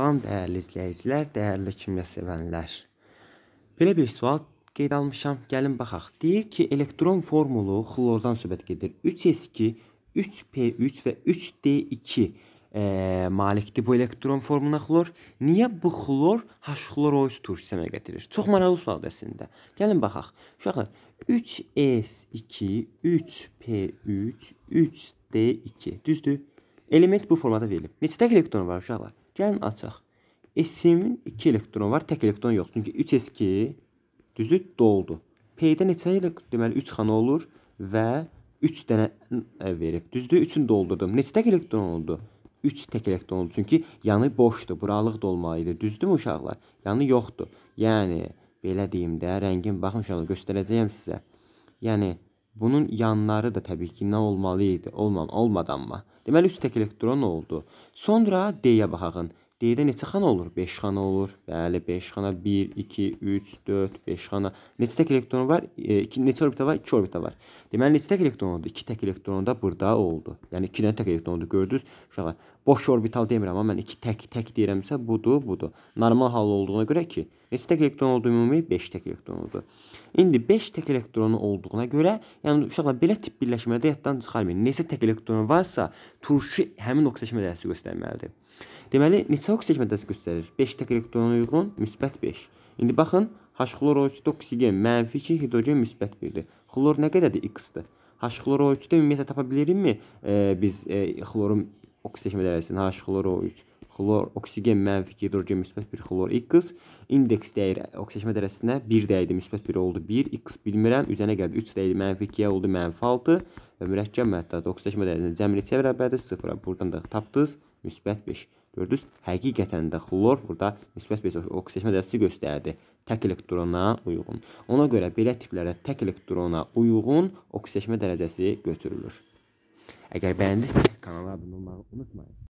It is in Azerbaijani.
Salam dəyərli izləyicilər, dəyərli kimya sevənlər. Belə bir sual qeyd almışam. Gəlin baxaq. Deyir ki, elektron formulu xlordan söhbət gedir. 3s2, 3p3 və 3d2 e, malikdir bu elektron formuluna xlor. Niyə bu xlor H-xloroid turşusuna gətirir? Çox maraqlı sualdır əslində. Gəlin baxaq. Uşaqlar, 3s2, 3p3, 3d2. Düzdür? Element bu formada verilib. Neçə elektron var uşaqlar? Gəlin açaq. SC-min 2 elektronu var, tək elektron yox. Çünki 3s2 düzü doldu. P-də neçə elektron, deməli 3 xana olur və 3 dənə verib. Düzdür, 3-ünü doldurdum. Neçə tək elektron oldu? 3 tək elektron oldu. Çünki yanı boşdur, buralıq dolmalı idi. Düzdürmü uşaqlar? Yanı yoxdur. Yəni belə deyim də, rəngin baxın uşaqlar göstərəcəyəm sizə. Yəni Bunun yanları da təbii ki, nə olmalı idi, olmam, olmadanmı? Deməli, üst tək elektron oldu. Sonra D-yə baxın. D-də neçə xana olur? 5 xana olur. Bəli, 5 xana 1, 2, 3, 4, 5 xana. Neçə tək elektron var? E, iki, neçə orbita var? 2 orbita var. Deməli, neçə tək elektron oldu? 2 tək elektron da burada oldu. Yəni 2 dənə tək elektron oldu, gördünüz? Uşaqlar, boş orbital demirəm, amma mən 2 tək tək deyirəmsə budur, budur. Normal hal olduğuna görə 2. Neçə tək elektron oldu ümumi? 5 tək elektron oldu. İndi 5 tək elektronu olduğuna görə, yəni uşaqlar belə tip birləşmədə yaddan çıxarmayın. Neçə tək elektron varsa, turşu həmin oksidaşmə dərsi göstərməlidir. Deməli, neçə oksidaşmə dərsi göstərir? 5 tək elektrona uyğun müsbət 5. İndi baxın, H-xloroosid oksigen mənfi 2, hidrogen müsbət 1-dir. Xlor nə qədərdir? X-dir. H-xloroosid ümumiyyətlə tapa bilirikmi? E, biz e, xlorun oksidaşmə dərəcəsini H-xloro3 xlor, oksigen mənfi, hidrogen müsbət 1, xlor x. İndeks dəyir oksidaşma dərəcəsinə 1 dəydi, müsbət 1 oldu 1, x bilmirəm, üzərinə gəldi 3 dəydi, mənfi 2 oldu, mənfi 6 və mürəkkəb məddədə oksidaşma dərəcəsinin cəmi neçəyə bərabərdir? 0-a. Buradan da tapdınız müsbət 5. Gördünüz, həqiqətən də xlor burada müsbət 5 oksidaşma dərəcəsi göstərdi. Tək elektrona uyğun. Ona görə belə tiplərə tək elektrona uyğun oksidaşma dərəcəsi götürülür. Əgər bəyəndinizsə kanala abunə olmağı unutmayın.